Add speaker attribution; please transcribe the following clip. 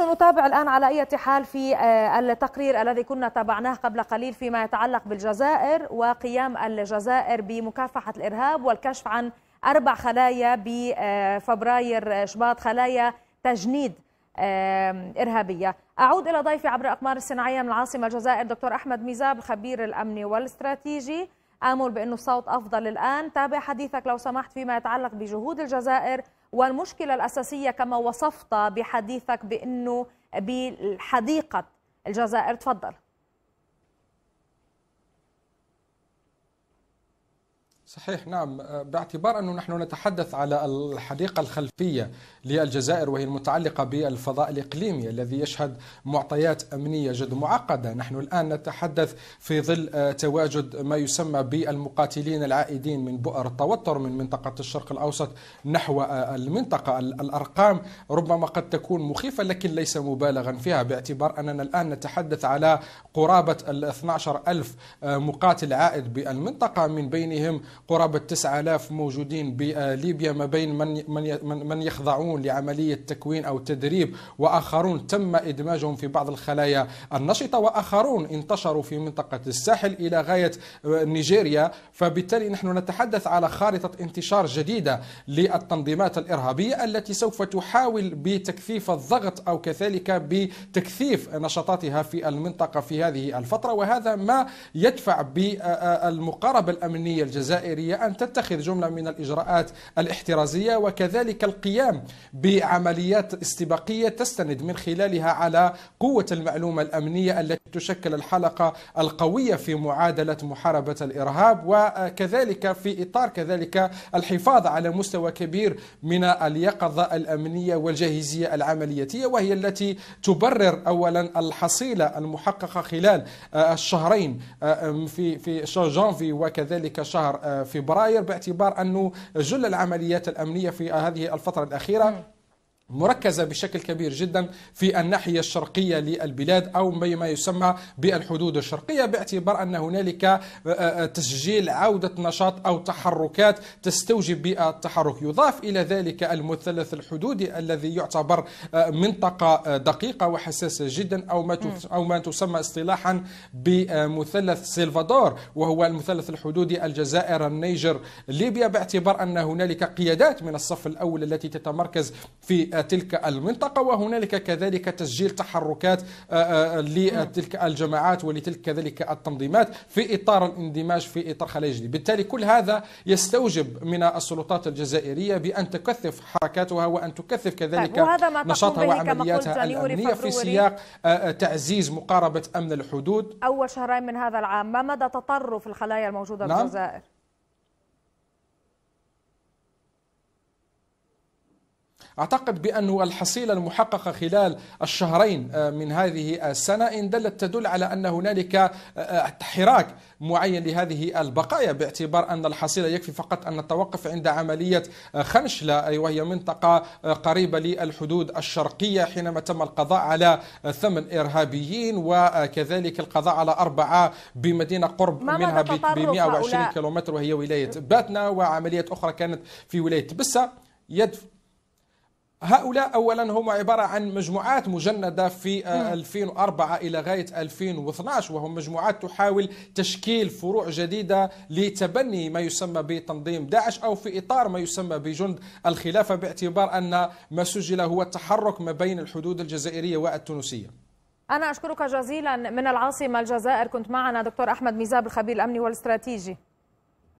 Speaker 1: نتابع الآن على أي حال في آه، التقرير الذي كنا تابعناه قبل قليل فيما يتعلق بالجزائر وقيام الجزائر بمكافحة الإرهاب والكشف عن أربع خلايا بفبراير آه، شباط خلايا تجنيد إرهابية أعود إلى ضيفي عبر الأقمار الصناعية من العاصمة الجزائر دكتور أحمد ميزاب الخبير الأمني والاستراتيجي آمل بأنه الصوت أفضل الآن تابع حديثك لو سمحت فيما يتعلق بجهود الجزائر والمشكلة الأساسية كما وصفت بحديثك بأنه بحديقة الجزائر تفضل
Speaker 2: صحيح نعم أه، باعتبار أنه نحن نتحدث على الحديقة الخلفية للجزائر وهي المتعلقة بالفضاء الإقليمي الذي يشهد معطيات أمنية جد معقدة نحن الآن نتحدث في ظل أه، تواجد ما يسمى بالمقاتلين العائدين من بؤر التوتر من منطقة الشرق الأوسط نحو أه، المنطقة الأرقام ربما قد تكون مخيفة لكن ليس مبالغا فيها باعتبار أننا الآن نتحدث على قرابة ال 12 ألف مقاتل عائد بالمنطقة من بينهم قرابة 9000 موجودين بليبيا آه، ما بين من من من يخضعون لعملية تكوين أو تدريب وآخرون تم إدماجهم في بعض الخلايا النشطة وآخرون انتشروا في منطقة الساحل إلى غاية آه، نيجيريا فبالتالي نحن نتحدث على خارطة انتشار جديدة للتنظيمات الإرهابية التي سوف تحاول بتكثيف الضغط أو كذلك بتكثيف نشاطاتها في المنطقة في هذه الفترة وهذا ما يدفع بالمقاربة الأمنية الجزائرية الجزائرية أن تتخذ جملة من الإجراءات الاحترازية وكذلك القيام بعمليات استباقية تستند من خلالها على قوة المعلومة الأمنية التي تشكل الحلقة القوية في معادلة محاربة الإرهاب وكذلك في إطار كذلك الحفاظ على مستوى كبير من اليقظة الأمنية والجاهزية العملياتية وهي التي تبرر أولا الحصيلة المحققة خلال الشهرين آه، في في شهر جانفي وكذلك شهر آه، فبراير باعتبار أنه جل العمليات الأمنية في هذه الفترة الأخيرة مركزة بشكل كبير جدا في الناحية الشرقية للبلاد أو بما يسمى بالحدود الشرقية باعتبار أن هنالك آه، آه، تسجيل عودة نشاط أو تحركات تستوجب بالتحرك يضاف إلى ذلك المثلث الحدودي الذي يعتبر آه، منطقة دقيقة وحساسة جدا أو ما أو ما تسمى اصطلاحا بمثلث سلفادور وهو المثلث الحدودي الجزائر النيجر ليبيا باعتبار أن هنالك قيادات من الصف الأول التي تتمركز في تلك المنطقة وهنالك كذلك تسجيل تحركات آه، آه، لتلك الجماعات ولتلك كذلك التنظيمات في إطار الاندماج في إطار خلايا جديد بالتالي كل هذا يستوجب من السلطات الجزائرية بأن تكثف حركاتها وأن تكثف كذلك طيب، نشاطها وعملياتها الأمنية في سياق آه، تعزيز مقاربة أمن الحدود
Speaker 1: أول شهرين من هذا العام ما مدى تطرف الخلايا الموجودة نعم. بالجزائر؟
Speaker 2: أعتقد بأن الحصيلة المحققة خلال الشهرين آه، من هذه السنة إن دلت تدل على أن هنالك آه، آه، حراك معين لهذه البقايا باعتبار أن الحصيلة يكفي فقط أن نتوقف عند عملية خنشلة أي وهي منطقة قريبة للحدود الشرقية حينما تم القضاء على ثمن إرهابيين وكذلك القضاء على أربعة بمدينة قرب منها ب 120 كيلومتر وهي ولاية باتنا وعملية أخرى كانت في ولاية تبسة يدف هؤلاء اولا هم عباره عن مجموعات مجنده في 2004 آه، الى غايه 2012 وهم مجموعات تحاول تشكيل فروع جديده لتبني ما يسمى بتنظيم داعش او في اطار ما يسمى بجند الخلافه باعتبار ان ما سجل هو التحرك ما بين الحدود الجزائريه والتونسيه.
Speaker 1: انا اشكرك جزيلا من العاصمه الجزائر كنت معنا دكتور احمد ميزاب الخبير الامني والاستراتيجي.